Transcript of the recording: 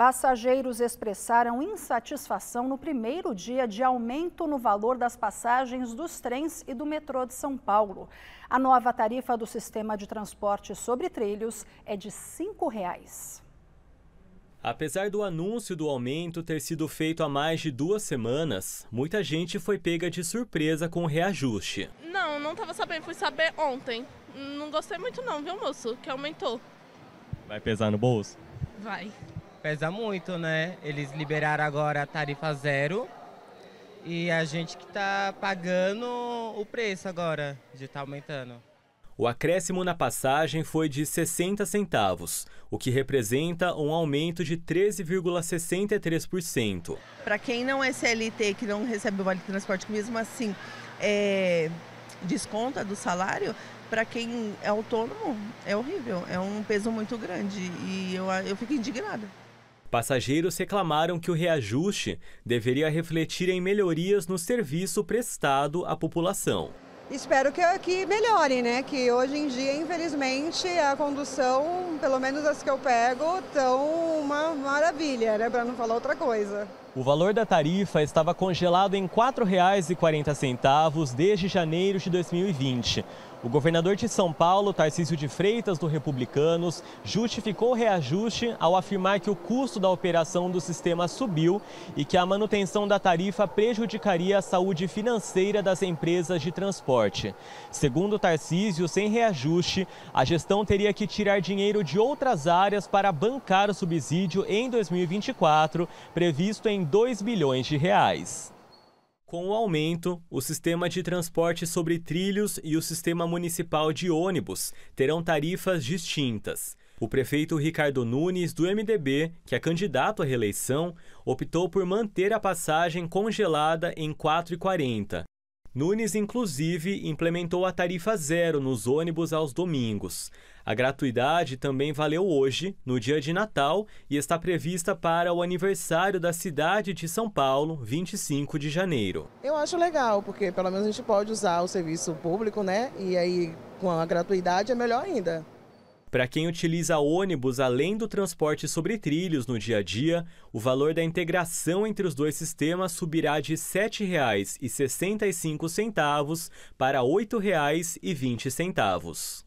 Passageiros expressaram insatisfação no primeiro dia de aumento no valor das passagens dos trens e do metrô de São Paulo. A nova tarifa do sistema de transporte sobre trilhos é de R$ 5,00. Apesar do anúncio do aumento ter sido feito há mais de duas semanas, muita gente foi pega de surpresa com o reajuste. Não, não estava sabendo, fui saber ontem. Não gostei muito não, viu moço, que aumentou. Vai pesar no bolso? Vai pesa muito, né? Eles liberaram agora a tarifa zero e a gente que está pagando o preço agora de estar tá aumentando. O acréscimo na passagem foi de 60 centavos, o que representa um aumento de 13,63%. Para quem não é CLT, que não recebe o vale transporte, mesmo assim é, desconta do salário, para quem é autônomo é horrível, é um peso muito grande e eu, eu fico indignada. Passageiros reclamaram que o reajuste deveria refletir em melhorias no serviço prestado à população. Espero que, que melhore, né? Que hoje em dia, infelizmente, a condução, pelo menos as que eu pego, estão uma maravilha, né? Para não falar outra coisa. O valor da tarifa estava congelado em R$ 4,40 desde janeiro de 2020. O governador de São Paulo, Tarcísio de Freitas, do Republicanos, justificou o reajuste ao afirmar que o custo da operação do sistema subiu e que a manutenção da tarifa prejudicaria a saúde financeira das empresas de transporte. Segundo Tarcísio, sem reajuste, a gestão teria que tirar dinheiro de outras áreas para bancar o subsídio em 2024, previsto em 2 bilhões de reais. Com o aumento, o sistema de transporte sobre trilhos e o sistema municipal de ônibus terão tarifas distintas. O prefeito Ricardo Nunes, do MDB, que é candidato à reeleição, optou por manter a passagem congelada em R$ 4,40 Nunes, inclusive, implementou a tarifa zero nos ônibus aos domingos. A gratuidade também valeu hoje, no dia de Natal, e está prevista para o aniversário da cidade de São Paulo, 25 de janeiro. Eu acho legal, porque pelo menos a gente pode usar o serviço público, né? E aí, com a gratuidade, é melhor ainda. Para quem utiliza ônibus além do transporte sobre trilhos no dia a dia, o valor da integração entre os dois sistemas subirá de R$ 7,65 para R$ 8,20.